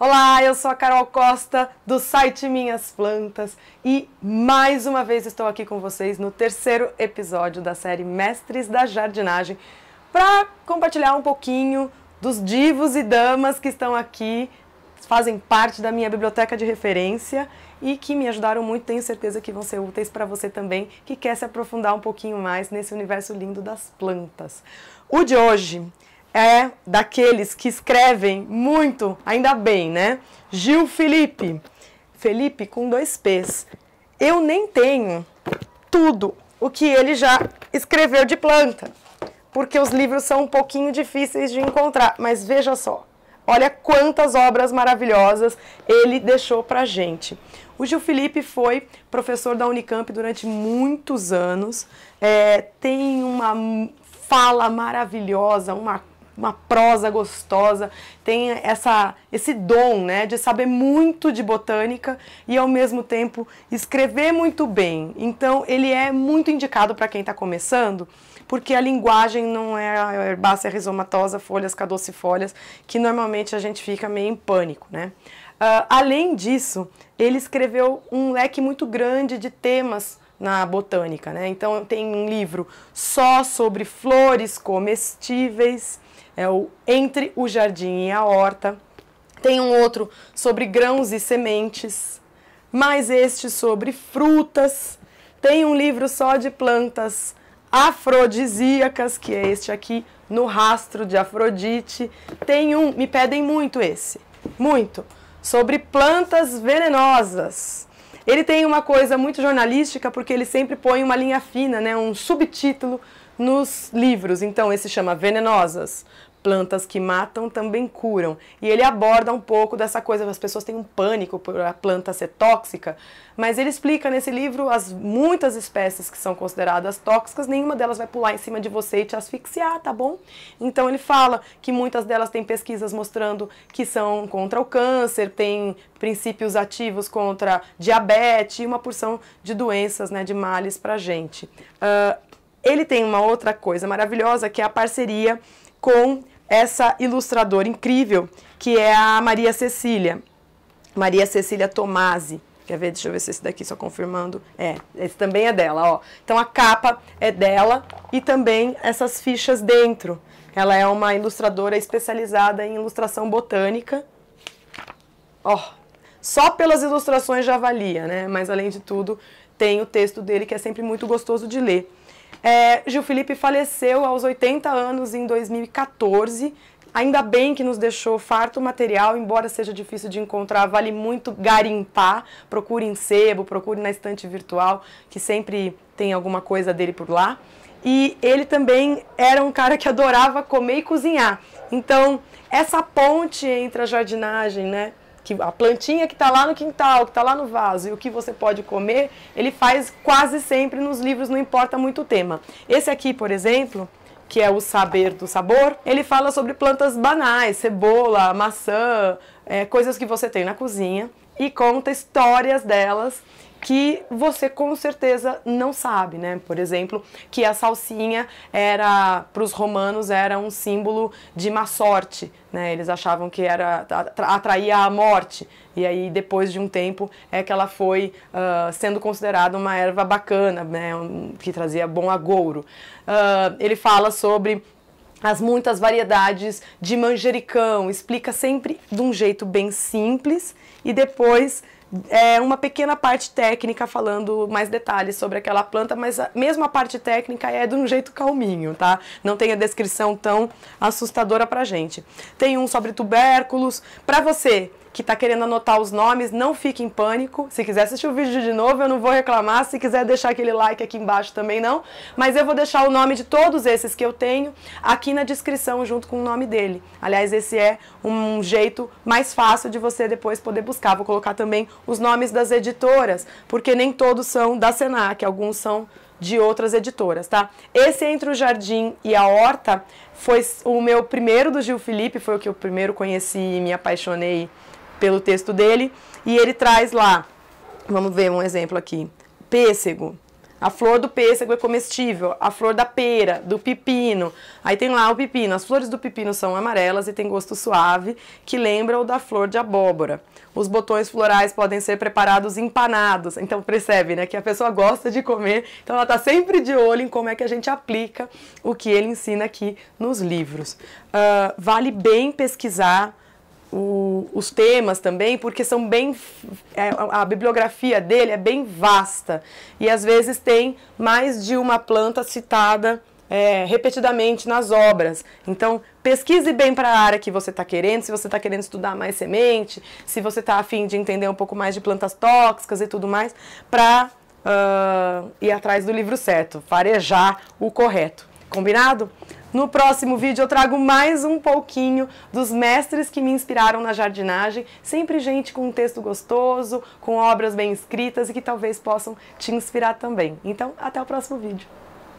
Olá, eu sou a Carol Costa do site Minhas Plantas e mais uma vez estou aqui com vocês no terceiro episódio da série Mestres da Jardinagem para compartilhar um pouquinho dos divos e damas que estão aqui, fazem parte da minha biblioteca de referência e que me ajudaram muito. Tenho certeza que vão ser úteis para você também que quer se aprofundar um pouquinho mais nesse universo lindo das plantas. O de hoje é daqueles que escrevem muito, ainda bem, né? Gil Felipe. Felipe com dois P's. Eu nem tenho tudo o que ele já escreveu de planta, porque os livros são um pouquinho difíceis de encontrar. Mas veja só, olha quantas obras maravilhosas ele deixou pra gente. O Gil Felipe foi professor da Unicamp durante muitos anos, é, tem uma fala maravilhosa, uma uma prosa gostosa, tem essa, esse dom né, de saber muito de botânica e ao mesmo tempo escrever muito bem. Então ele é muito indicado para quem está começando, porque a linguagem não é a herbácea rizomatosa, folhas caducifólias, que normalmente a gente fica meio em pânico. Né? Uh, além disso, ele escreveu um leque muito grande de temas na botânica, né? Então tem um livro só sobre flores comestíveis, é o Entre o Jardim e a Horta. Tem um outro sobre grãos e sementes, mais este sobre frutas. Tem um livro só de plantas afrodisíacas, que é este aqui, No Rastro de Afrodite. Tem um, me pedem muito esse, muito, sobre plantas venenosas. Ele tem uma coisa muito jornalística, porque ele sempre põe uma linha fina, né, um subtítulo nos livros. Então, esse chama Venenosas. Plantas que matam também curam. E ele aborda um pouco dessa coisa, as pessoas têm um pânico por a planta ser tóxica, mas ele explica nesse livro as muitas espécies que são consideradas tóxicas, nenhuma delas vai pular em cima de você e te asfixiar, tá bom? Então ele fala que muitas delas têm pesquisas mostrando que são contra o câncer, tem princípios ativos contra diabetes e uma porção de doenças, né, de males pra gente. Uh, ele tem uma outra coisa maravilhosa que é a parceria com essa ilustradora incrível, que é a Maria Cecília. Maria Cecília Tomasi. Quer ver? Deixa eu ver se esse daqui só confirmando. É, esse também é dela, ó. Então a capa é dela e também essas fichas dentro. Ela é uma ilustradora especializada em ilustração botânica. Ó, só pelas ilustrações já valia, né? Mas além de tudo, tem o texto dele que é sempre muito gostoso de ler. É, Gil Felipe faleceu aos 80 anos em 2014. Ainda bem que nos deixou farto material, embora seja difícil de encontrar, vale muito garimpar. Procure em sebo, procure na estante virtual, que sempre tem alguma coisa dele por lá. E ele também era um cara que adorava comer e cozinhar. Então, essa ponte entre a jardinagem, né, que a plantinha que está lá no quintal, que está lá no vaso e o que você pode comer, ele faz quase sempre nos livros, não importa muito o tema. Esse aqui, por exemplo, que é o saber do sabor, ele fala sobre plantas banais, cebola, maçã, é, coisas que você tem na cozinha e conta histórias delas que você com certeza não sabe, né? Por exemplo, que a salsinha era para os romanos era um símbolo de má sorte, né? Eles achavam que era atraía a morte e aí depois de um tempo é que ela foi uh, sendo considerada uma erva bacana, né? Um, que trazia bom agouro. Uh, ele fala sobre as muitas variedades de manjericão, explica sempre de um jeito bem simples e depois é, uma pequena parte técnica falando mais detalhes sobre aquela planta, mas a, mesmo a parte técnica é de um jeito calminho, tá? Não tem a descrição tão assustadora pra gente. Tem um sobre tubérculos. Pra você que está querendo anotar os nomes, não fique em pânico. Se quiser assistir o vídeo de novo, eu não vou reclamar. Se quiser deixar aquele like aqui embaixo também não. Mas eu vou deixar o nome de todos esses que eu tenho aqui na descrição junto com o nome dele. Aliás, esse é um jeito mais fácil de você depois poder buscar. Vou colocar também os nomes das editoras, porque nem todos são da Senac, alguns são de outras editoras, tá? Esse é Entre o Jardim e a Horta foi o meu primeiro do Gil Felipe, foi o que eu primeiro conheci e me apaixonei pelo texto dele, e ele traz lá, vamos ver um exemplo aqui, pêssego. A flor do pêssego é comestível, a flor da pera, do pepino. Aí tem lá o pepino. As flores do pepino são amarelas e tem gosto suave, que lembra o da flor de abóbora. Os botões florais podem ser preparados empanados. Então percebe, né, que a pessoa gosta de comer, então ela tá sempre de olho em como é que a gente aplica o que ele ensina aqui nos livros. Uh, vale bem pesquisar o, os temas também, porque são bem. É, a, a bibliografia dele é bem vasta e às vezes tem mais de uma planta citada. É, repetidamente nas obras. Então, pesquise bem para a área que você está querendo, se você está querendo estudar mais semente, se você está afim de entender um pouco mais de plantas tóxicas e tudo mais, para uh, ah, ir atrás do livro certo, farejar o correto. Combinado? No próximo vídeo eu trago mais um pouquinho dos mestres que me inspiraram na jardinagem, sempre gente com um texto gostoso, com obras bem escritas e que talvez possam te inspirar também. Então, até o próximo vídeo.